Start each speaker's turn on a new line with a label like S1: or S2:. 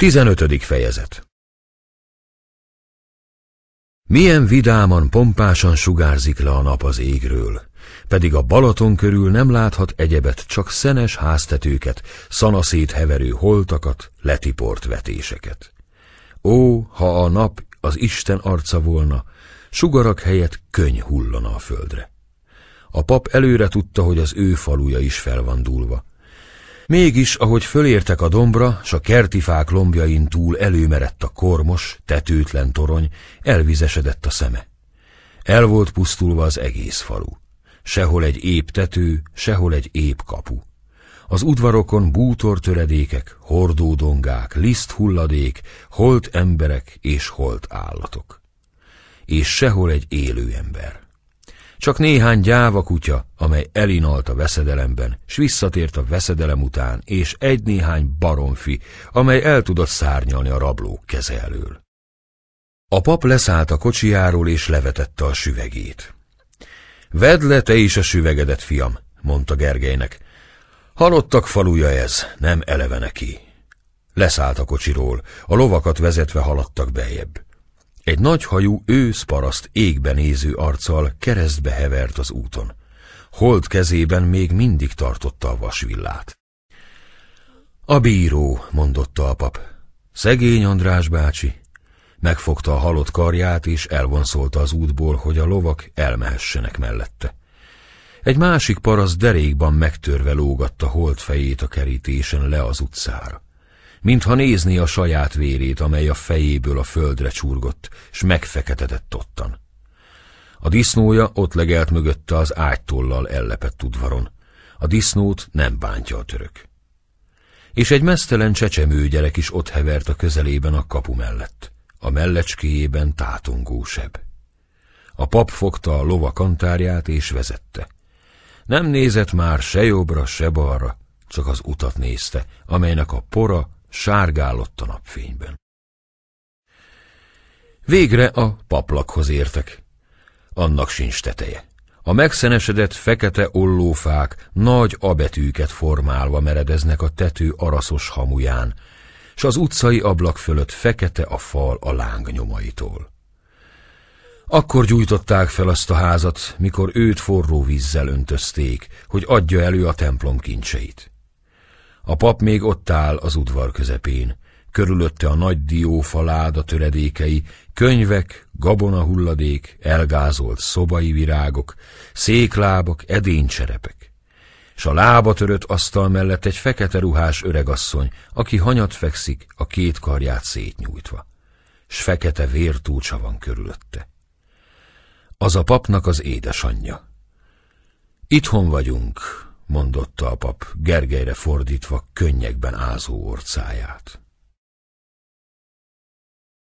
S1: 15. fejezet Milyen vidáman, pompásan sugárzik le a nap az égről, pedig a Balaton körül nem láthat egyebet, csak szenes háztetőket, szanaszét heverő holtakat, letiport vetéseket. Ó, ha a nap az Isten arca volna, sugarak helyett köny hullana a földre. A pap előre tudta, hogy az ő faluja is fel van dúlva, Mégis, ahogy fölértek a dombra, s a fák lombjain túl előmerett a kormos, tetőtlen torony, elvizesedett a szeme. El volt pusztulva az egész falu. Sehol egy épp tető, sehol egy épp kapu. Az udvarokon töredékek, hordódongák, liszthulladék, holt emberek és holt állatok. És sehol egy élő ember. Csak néhány gyáva kutya, amely elinalt a veszedelemben, s visszatért a veszedelem után, és egy-néhány baromfi, amely el tudott szárnyalni a rablók keze elől. A pap leszállt a kocsijáról, és levetette a süvegét. Vedd le te is a süvegedet, fiam, mondta Gergelynek. Halottak faluja ez, nem eleve neki. Leszállt a kocsiról, a lovakat vezetve haladtak bejebb. Egy nagyhajú őszparaszt égben néző arccal keresztbe hevert az úton. Holt kezében még mindig tartotta a vasvillát. A bíró, mondotta a pap. Szegény András bácsi. Megfogta a halott karját, és elvonszolta az útból, hogy a lovak elmehessenek mellette. Egy másik parasz derékban megtörve lógatta holt fejét a kerítésen le az utcára mintha nézni a saját vérét, amely a fejéből a földre csurgott, s megfeketedett ottan. A disznója ott legelt mögötte az ágytollal ellepett udvaron. A disznót nem bántja a török. És egy mesztelen csecsemő gyerek is ott hevert a közelében a kapu mellett. A mellecskéjében tátongó seb. A pap fogta a lova kantárját és vezette. Nem nézett már se jobbra, se balra, csak az utat nézte, amelynek a pora sárgálott a napfényben. Végre a paplakhoz értek. Annak sincs teteje. A megszenesedett fekete ollófák nagy abetűket formálva meredeznek a tető araszos hamuján, s az utcai ablak fölött fekete a fal a láng nyomaitól. Akkor gyújtották fel azt a házat, mikor őt forró vízzel öntözték, hogy adja elő a templom kincseit. A pap még ott áll az udvar közepén. Körülötte a nagy a töredékei, könyvek, gabona hulladék, elgázolt szobai virágok, széklábak, edénycserepek. S a lába törött asztal mellett egy fekete ruhás öregasszony, aki hanyat fekszik, a két karját szétnyújtva. S fekete vértúcsa van körülötte. Az a papnak az édesanyja. Itthon vagyunk, mondotta a pap, Gergelyre fordítva könnyekben ázó orcáját.